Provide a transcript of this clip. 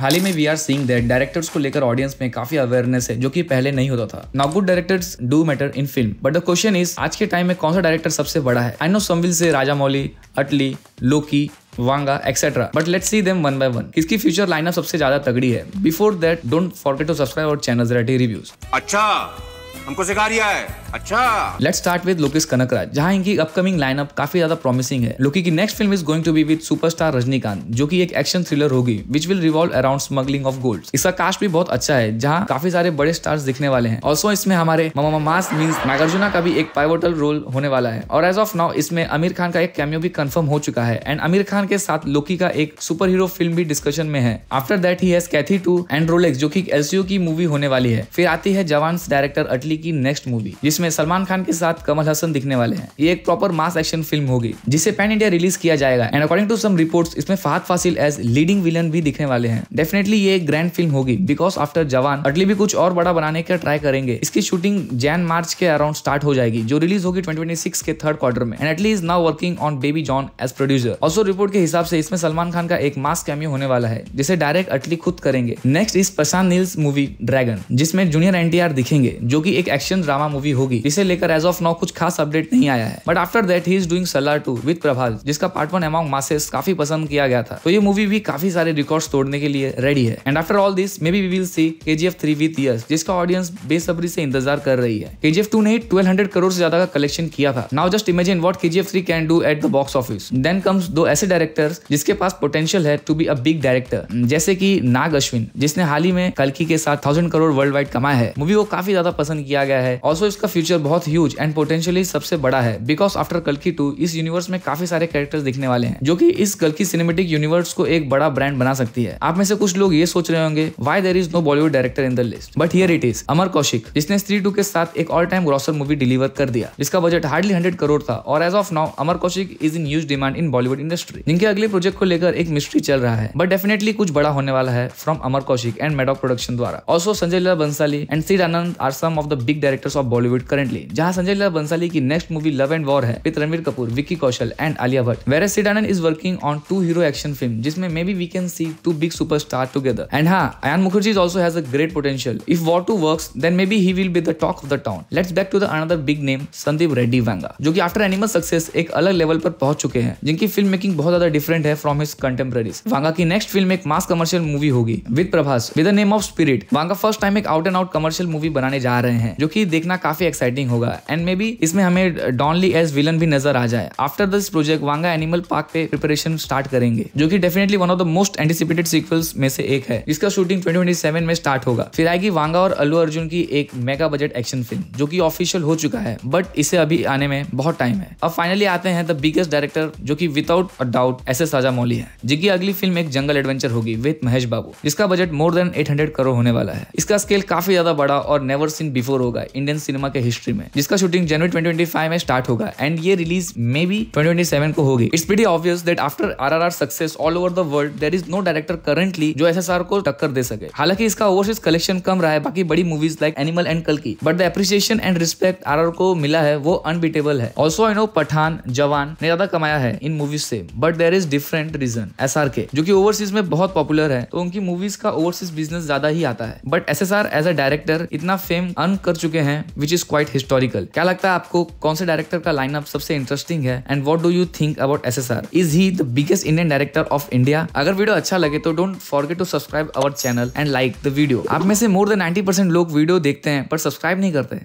हाल ही में we are seeing that directors को लेकर ऑडियंस में काफी अवेयरनेस है जो कि पहले नहीं होता था now good directors do matter in film but the question is आज के टाइम में कौन सा डायरेक्टर सबसे बड़ा है आई know some will say Rajamouli Atlee Loki Vanga etcetera but let see them one by one किसकी फ्यूचर लाइनअप सबसे ज्यादा तगड़ी है before that don't forget to subscribe और चैनल रिव्यूज अच्छा हमको सिखा दिया है अच्छा let's start with Lokesh Kanagaraj जहाँ इनकी अपकमिंग लाइनअप काफी ज्यादा प्रॉमिसिंग है लोकी की next film is going to be with superstar Rajinikanth जो कि एक एक्शन थ्रिलर होगी which will revolve around smuggling of gold इसका कास्ट भी बहुत अच्छा है जहाँ काफी सारे बड़े स्टार्स दिखने वाले हैं ऑल्सो इसमें हमारे मामा मास मीन नागार्जुना का भी एक पाइवोटल रोल होने वाला है और एज ऑफ नाउ इसमें आमिर खान का एक कैमियो भी कंफर्म हो चुका है एंड आमिर खान के साथ लोकी का एक सुपर हीरो फिल्म भी डिस्कशन में है after that he has Kaithi two and Rolex जो कि एलसीयू की मूवी होने वाली है फिर आती है जवान डायरेक्टर अटली जेटली की नेक्स्ट मूवी जिसमें सलमान खान के साथ कमल हसन दिखने वाले हैं ये एक प्रॉपर मास एक्शन फिल्म होगी जिसे पैन इंडिया रिलीज किया जाएगा and according to some reports इसमें Fahadh Faasil as leading villain भी दिखने वाले हैं डेफिनेटली ये एक ग्रैंड फिल्म होगी बिकॉज आफ्टर जवान अटली भी कुछ और बड़ा बनाने का ट्राई करेंगे इसकी शूटिंग जैन मार्च के अराउंड स्टार्ट हो जाएगी जो रिलीज होगी ट्वेंटी के थर्ड क्वार्टर में and Atlee is now working on Baby John as producer also report के हिसाब से इसमें सलमान खान का एक मास कैमियो होने वाला है जिसे डायरेक्ट अटली खुद करेंगे next is Prashanth Neel's movie Dragon जिसमें जूनियर एनटीआर दिखेंगे जो की एक एक्शन ड्रामा मूवी होगी जिसे लेकर एज ऑफ नाउ कुछ खास अपडेट नहीं आया है but after that he is doing Salaar two with Prabhas जिसका पार्ट वन एमॉन्ग मासेस काफी पसंद किया गया था तो ये मूवी भी काफी सारे रिकॉर्ड तोड़ने के लिए रेडी है and after all this may B we will see K G F three with जिसका ऑडियंस बेसब्री से इंतजार कर रही है के जी एफ टू ने ट्वेल्व हंड्रेड करोड़ से ज्यादा का कलेक्शन किया था now just imagine what K G F three can do at the box office then comes दो ऐसे डायरेक्टर्स जिसके पास पोटेंशियल है to be a big director जैसे की नाग अश्विन जिसने हाल ही में कलकी के साथ थाउजेंड करोड़ वर्ल्ड वाइड कमाया है मूवी को काफी ज्यादा पसंद किया गया है ऑल्सो इसका फ्यूचर बहुत ह्यूज एंड पोटेंशियली सबसे बड़ा है बिकॉज आफ्टर कलकी टू इस यूनिवर्स में काफी सारे कैरेक्टर्स दिखने वाले हैं जो कि इस कलकी सिनेमेटिक यूनिवर्स को एक बड़ा ब्रांड बना सकती है आप में से कुछ लोग ये सोच रहे होंगे why there is no Bollywood director in the list but here it is Amar Kaushik जिसने स्त्री टू के साथ एक all time grosser movie deliver कर दिया जिसका बजट हार्डली हंड्रेड करोड़ था और as of now Amar Kaushik is in huge demand in Bollywood industry जिनके अगले प्रोजेक्ट को लेकर एक मिस्ट्री चल रहा है बट डेफिनेटली कुछ बड़ा होने वाला है from Amar Kaushik and Maddock production द्वारा also Sanjay Leela Bhansali and Sid Anand are some of the big directors of Bollywood currently जहां संजय लीला बंसाली की next movie love and war है with Ranveer Kapoor Vicky Kaushal and Alia Bhatt whereas Sid Anand is working on two hero action film जिसमें may be we can see two big super star together and हाँ Ayan Mukherjee also has a great potential if War two work then may be he will be the talk of the town let's back to the another big name Sandeep Reddy Vanga जो कि after animal success एक अलग level पर पहुंच चुके हैं जिनकी फिल्म मेकिंग बहुत ज्यादा डिफरेंट है फ्रॉम हिस कंटेम्प्रेरीज वांगा की नेक्स्ट फिल्म एक मास कमर्शियल मूवी होगी with Prabhas with the name of Spirit Vanga first time एक out and out commercial movie बनाने जा रहे हैं हैं जो कि देखना काफी एक्साइटिंग होगा एंड मे बी इसमें हमें डॉनली एज विलन भी नजर आ जाए after this project Vanga Animal Park पे प्रिपरेशन स्टार्ट करेंगे जो कि definitely one of the most anticipated sequels में से एक है इसका शूटिंग ट्वेंटी में स्टार्ट होगा फिर आएगी वांगा और अल्लू अर्जुन की एक मेगा बजट एक्शन फिल्म जो की ऑफिशियल हो चुका है बट इसे अभी आने में बहुत टाइम है अब फाइनली आते हैं द बिगेस्ट डायरेक्टर जो की without a doubt S S Rajamouli है जिसकी अगली फिल्म एक जंगल एडवेंचर होगी विद महेश बाबू जिसका budget more than eight crore होने वाला है इसका स्केल काफी ज्यादा बड़ा और नेवर सीन बिफोर वॉर होगा इंडियन सिनेमा के हिस्ट्री में जिसका शूटिंग जनवरी ट्वेंटी में स्टार्ट होगा एंड ये रिलीज मे बी ट्वेंटी को होगी it's pretty obvious that after R R are success all over the world there is no director currently जो एस एस आर को टक्कर दे सके हालांकि इसका ओवरसीज कलेक्शन कम रहा है बाकी बड़ी मूवीज लाइक एनिमल एंड कल की but the appreciation and respect R R को मिला है वो अनबीटेबल है ऑल्सो आई नो पठान जवान ने ज्यादा कमाया है इन मूवीज से but there is different reason S R के जो की ओवरसीज में बहुत पॉपुलर है तो उनकी मूवीज का ओवरसीज बिजनेस ज्यादा ही आता है but S S R as a director इतना फेम अनक कर चुके हैं विच इज क्वाइट हिस्टोरिकल क्या लगता है आपको कौन से डायरेक्टर का लाइनअप सबसे इंटरेस्टिंग है and what do you think about S S R is he the biggest Indian director of India अगर वीडियो अच्छा लगे तो don't forget to subscribe our channel and like the video आप में से मोर देन नाइन्टी परसेंट लोग वीडियो देखते हैं पर सब्सक्राइब नहीं करते